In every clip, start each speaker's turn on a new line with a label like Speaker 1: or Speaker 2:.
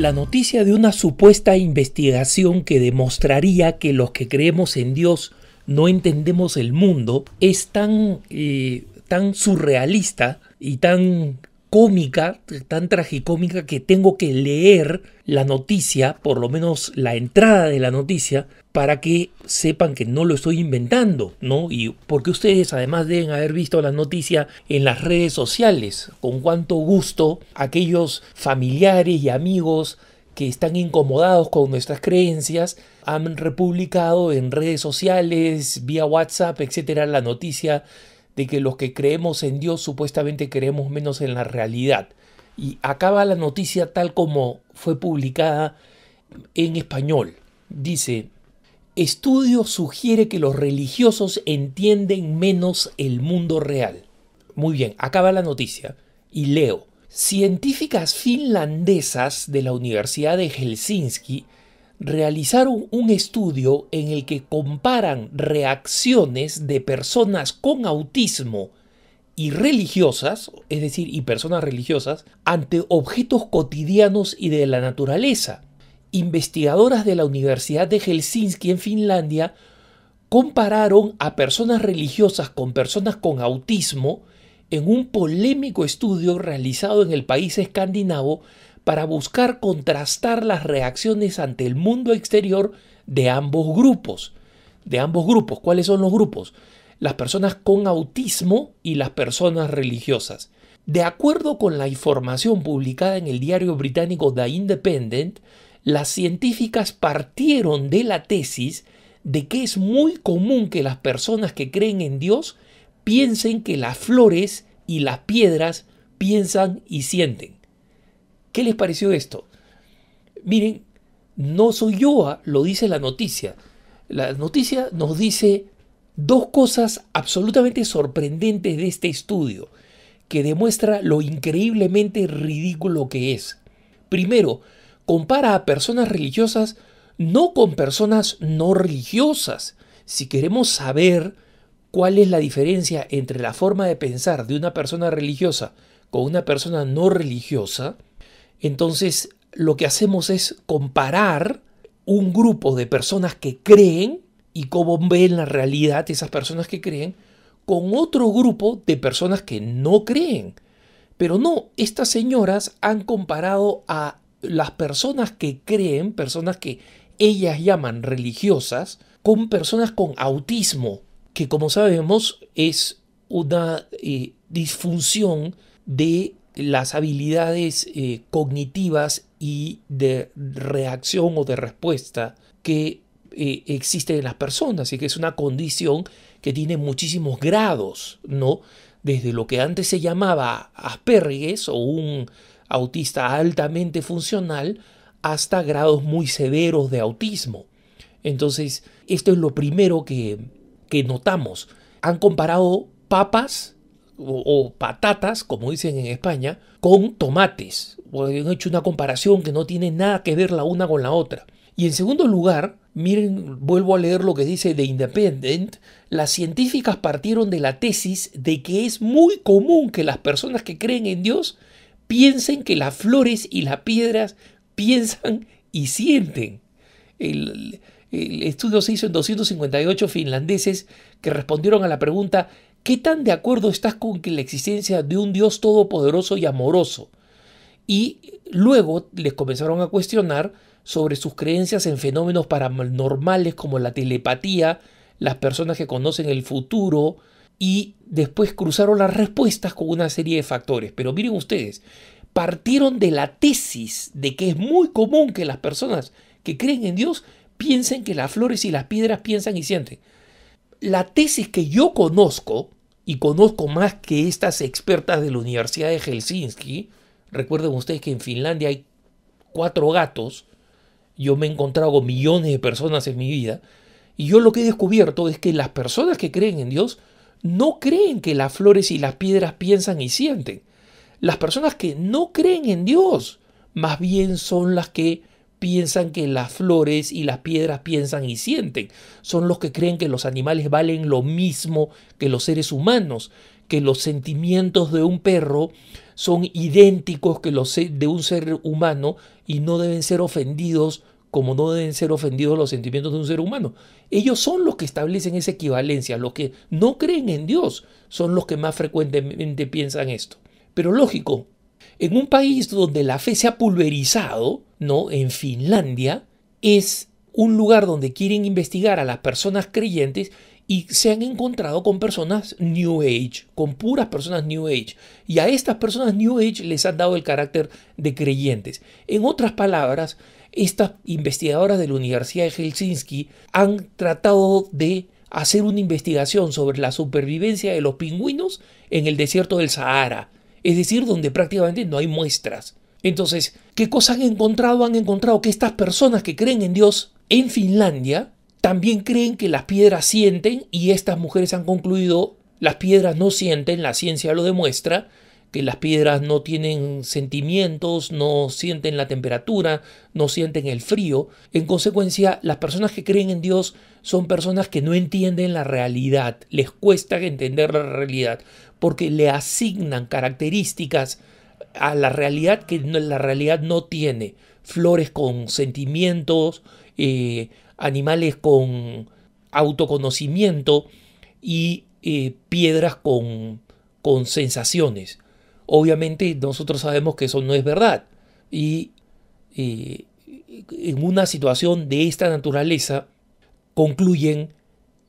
Speaker 1: la noticia de una supuesta investigación que demostraría que los que creemos en Dios no entendemos el mundo es tan, eh, tan surrealista y tan cómica, tan tragicómica que tengo que leer la noticia, por lo menos la entrada de la noticia, para que sepan que no lo estoy inventando, ¿no? Y porque ustedes además deben haber visto la noticia en las redes sociales, con cuánto gusto aquellos familiares y amigos que están incomodados con nuestras creencias han republicado en redes sociales, vía WhatsApp, etcétera, la noticia que los que creemos en Dios supuestamente creemos menos en la realidad. Y acaba la noticia tal como fue publicada en español. Dice, estudio sugiere que los religiosos entienden menos el mundo real. Muy bien, acaba la noticia y leo. Científicas finlandesas de la Universidad de Helsinki realizaron un estudio en el que comparan reacciones de personas con autismo y religiosas, es decir, y personas religiosas, ante objetos cotidianos y de la naturaleza. Investigadoras de la Universidad de Helsinki en Finlandia compararon a personas religiosas con personas con autismo en un polémico estudio realizado en el país escandinavo para buscar contrastar las reacciones ante el mundo exterior de ambos grupos. De ambos grupos, ¿cuáles son los grupos? Las personas con autismo y las personas religiosas. De acuerdo con la información publicada en el diario británico The Independent, las científicas partieron de la tesis de que es muy común que las personas que creen en Dios piensen que las flores y las piedras piensan y sienten. ¿Qué les pareció esto? Miren, no soy yo, lo dice la noticia. La noticia nos dice dos cosas absolutamente sorprendentes de este estudio, que demuestra lo increíblemente ridículo que es. Primero, compara a personas religiosas no con personas no religiosas. Si queremos saber cuál es la diferencia entre la forma de pensar de una persona religiosa con una persona no religiosa, entonces, lo que hacemos es comparar un grupo de personas que creen y cómo ven la realidad esas personas que creen con otro grupo de personas que no creen. Pero no, estas señoras han comparado a las personas que creen, personas que ellas llaman religiosas, con personas con autismo, que como sabemos es una eh, disfunción de las habilidades eh, cognitivas y de reacción o de respuesta que eh, existen en las personas y que es una condición que tiene muchísimos grados, ¿no? Desde lo que antes se llamaba aspergues o un autista altamente funcional hasta grados muy severos de autismo. Entonces, esto es lo primero que notamos. Han comparado papas o, patatas, como dicen en España, con tomates. O hecho una comparación que no tiene nada que ver la una con la otra. Y en segundo lugar, miren, vuelvo a leer lo que dice The Independent, las científicas partieron de la tesis de que es muy común que las personas que creen en Dios piensen que las flores y las piedras piensan y sienten. El, el estudio se hizo en 258 finlandeses que respondieron a la pregunta ¿Qué tan de acuerdo estás con que la existencia de un Dios todopoderoso y amoroso? Y luego les comenzaron a cuestionar sobre sus creencias en fenómenos paranormales como la telepatía, las personas que conocen el futuro, y después cruzaron las respuestas con una serie de factores. Pero miren ustedes, partieron de la tesis de que es muy común que las personas que creen en Dios piensen que las flores y las piedras piensan y sienten la tesis que yo conozco, y conozco más que estas expertas de la Universidad de Helsinki, recuerden ustedes que en Finlandia hay cuatro gatos, yo me he encontrado con millones de personas en mi vida, y yo lo que he descubierto es que las personas que creen en Dios no creen que las flores y las piedras piensan y sienten. Las personas que no creen en Dios, más bien son las que piensan que las flores y las piedras piensan y sienten. Son los que creen que los animales valen lo mismo que los seres humanos, que los sentimientos de un perro son idénticos que los de un ser humano y no deben ser ofendidos como no deben ser ofendidos los sentimientos de un ser humano. Ellos son los que establecen esa equivalencia, los que no creen en Dios son los que más frecuentemente piensan esto. Pero lógico, en un país donde la fe se ha pulverizado, ¿no? En Finlandia es un lugar donde quieren investigar a las personas creyentes y se han encontrado con personas New Age, con puras personas New Age. Y a estas personas New Age les han dado el carácter de creyentes. En otras palabras, estas investigadoras de la Universidad de Helsinki han tratado de hacer una investigación sobre la supervivencia de los pingüinos en el desierto del Sahara es decir, donde prácticamente no hay muestras. Entonces, ¿qué cosas han encontrado? Han encontrado que estas personas que creen en Dios en Finlandia también creen que las piedras sienten y estas mujeres han concluido, las piedras no sienten, la ciencia lo demuestra, que las piedras no tienen sentimientos, no sienten la temperatura, no sienten el frío. En consecuencia, las personas que creen en Dios son personas que no entienden la realidad, les cuesta entender la realidad porque le asignan características a la realidad que la realidad no tiene. Flores con sentimientos, eh, animales con autoconocimiento y eh, piedras con, con sensaciones. Obviamente nosotros sabemos que eso no es verdad. Y eh, en una situación de esta naturaleza concluyen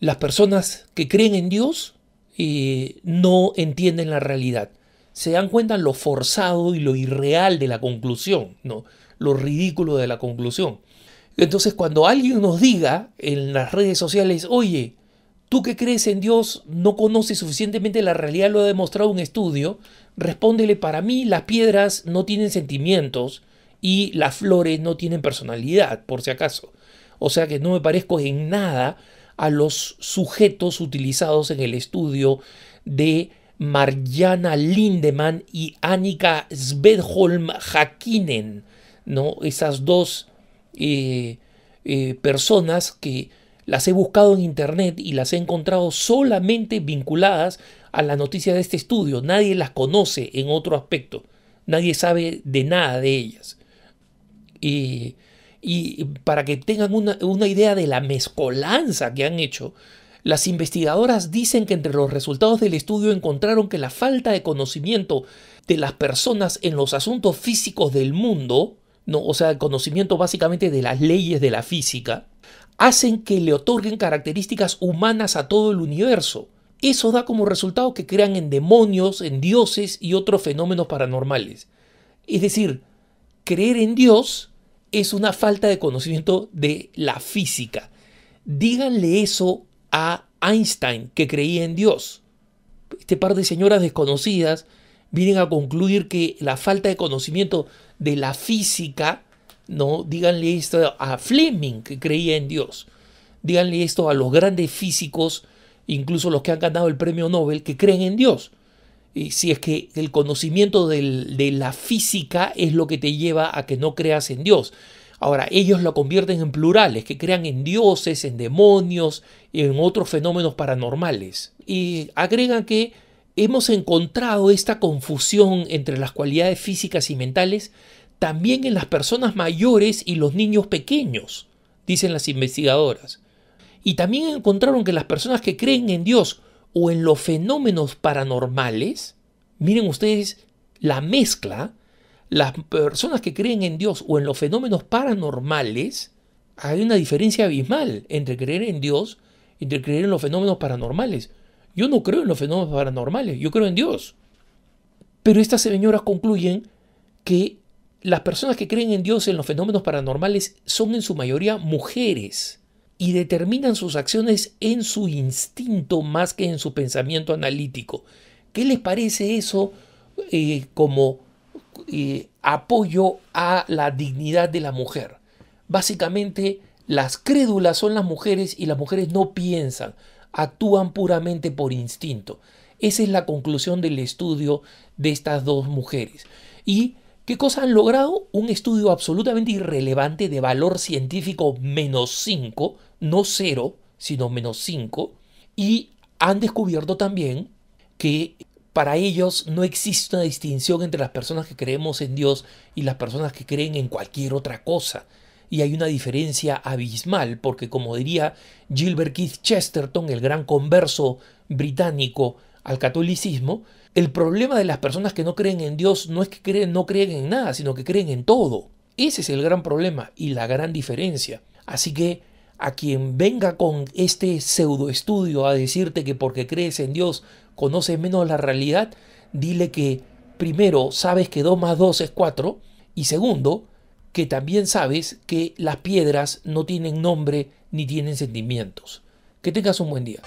Speaker 1: las personas que creen en Dios y no entienden la realidad. Se dan cuenta lo forzado y lo irreal de la conclusión, ¿no? lo ridículo de la conclusión. Entonces cuando alguien nos diga en las redes sociales, oye, tú que crees en Dios no conoces suficientemente la realidad, lo ha demostrado un estudio, respóndele, para mí las piedras no tienen sentimientos y las flores no tienen personalidad, por si acaso. O sea que no me parezco en nada a los sujetos utilizados en el estudio de Marjana Lindemann y Annika Svedholm Hakkinen, ¿no? esas dos eh, eh, personas que las he buscado en internet y las he encontrado solamente vinculadas a la noticia de este estudio. Nadie las conoce en otro aspecto. Nadie sabe de nada de ellas. Y y para que tengan una, idea de la mezcolanza que han hecho, las investigadoras dicen que entre los resultados del estudio encontraron que la falta de conocimiento de las personas en los asuntos físicos del mundo, no, o sea, el conocimiento básicamente de las leyes de la física, hacen que le otorguen características humanas a todo el universo. Eso da como resultado que crean en demonios, en dioses y otros fenómenos paranormales. Es decir, creer en Dios es una falta de conocimiento de la física. Díganle eso a Einstein, que creía en Dios. Este par de señoras desconocidas vienen a concluir que la falta de conocimiento de la física, no, díganle esto a Fleming, que creía en Dios. Díganle esto a los grandes físicos, incluso los que han ganado el premio Nobel, que creen en Dios. Eh, si es que el conocimiento de la física es lo que te lleva a que no creas en Dios. Ahora, ellos lo convierten en plurales, que crean en dioses, en demonios, en otros fenómenos paranormales. Y agregan que hemos encontrado esta confusión entre las cualidades físicas y mentales también en las personas mayores y los niños pequeños, dicen las investigadoras. Y también encontraron que las personas que creen en Dios o en los fenómenos paranormales, miren ustedes la mezcla, las personas que creen en Dios o en los fenómenos paranormales, hay una diferencia abismal entre creer en Dios y entre creer en los fenómenos paranormales. Yo no creo en los fenómenos paranormales, yo creo en Dios. Pero estas señoras concluyen que las personas que creen en Dios en los fenómenos paranormales son en su mayoría mujeres y determinan sus acciones en su instinto más que en su pensamiento analítico. ¿Qué les parece eso eh, como eh, apoyo a la dignidad de la mujer? Básicamente, las crédulas son las mujeres y las mujeres no piensan, actúan puramente por instinto. Esa es la conclusión del estudio de estas dos mujeres. Y ¿Qué cosa han logrado? Un estudio absolutamente irrelevante de valor científico menos 5, no 0, sino menos 5, y han descubierto también que para ellos no existe una distinción entre las personas que creemos en Dios y las personas que creen en cualquier otra cosa. Y hay una diferencia abismal, porque como diría Gilbert Keith Chesterton, el gran converso británico, al catolicismo, el problema de las personas que no creen en Dios no es que creen, no creen en nada, sino que creen en todo. Ese es el gran problema y la gran diferencia. Así que a quien venga con este pseudoestudio a decirte que porque crees en Dios conoces menos la realidad, dile que primero sabes que 2 más 2 es 4 y segundo, que también sabes que las piedras no tienen nombre ni tienen sentimientos. Que tengas un buen día.